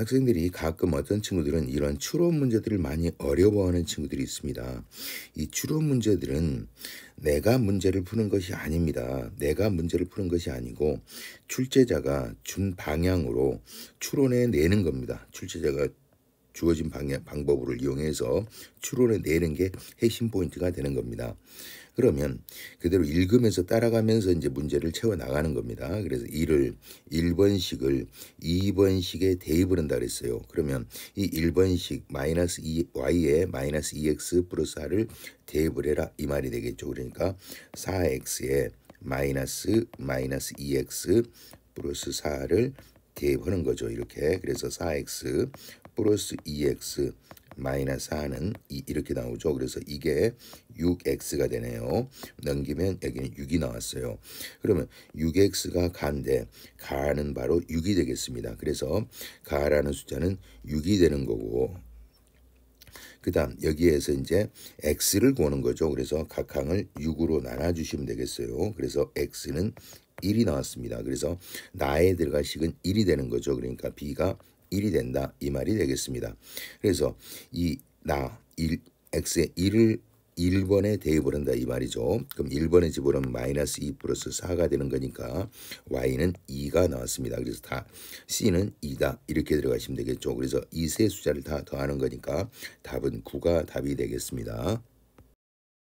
학생들이 가끔 어떤 친구들은 이런 추론 문제들을 많이 어려워하는 친구들이 있습니다. 이 추론 문제들은 내가 문제를 푸는 것이 아닙니다. 내가 문제를 푸는 것이 아니고 출제자가 준 방향으로 추론해 내는 겁니다. 출제자가 주어진 방해, 방법을 이용해서 추론을 내는 게 핵심 포인트가 되는 겁니다. 그러면 그대로 읽으면서 따라가면서 이제 문제를 채워 나가는 겁니다. 그래서 1을 1번식을 2번식에 대입을 한다 그랬어요. 그러면 이 1번식 마이너스 y 에 마이너스 2x 플러스 4를 대입을 해라 이 말이 되겠죠. 그러니까 4x에 마이너스 마이너스 2x 플러스 4를 대입하는 거죠. 이렇게 그래서 4x 플러스 2x 마이너스 4는 이, 이렇게 나오죠. 그래서 이게 6x가 되네요. 넘기면 여기는 6이 나왔어요. 그러면 6x가 가인데 가는 바로 6이 되겠습니다. 그래서 가라는 숫자는 6이 되는 거고 그다음 여기에서 이제 x를 구하는 거죠. 그래서 각 항을 6으로 나눠 주시면 되겠어요. 그래서 x는 1이 나왔습니다. 그래서 나에 들어갈 식은 1이 되는 거죠. 그러니까 b가 1이 된다 이 말이 되겠습니다. 그래서 이 나 1, x의 1을 1번에 대입을 한다 이 말이죠. 그럼 1번의 집어넣으면 마이너스 2 플러스 4가 되는 거니까 y는 2가 나왔습니다. 그래서 다 c는 2다 이렇게 들어가시면 되겠죠. 그래서 이 세 숫자를 다 더하는 거니까 답은 9가 답이 되겠습니다.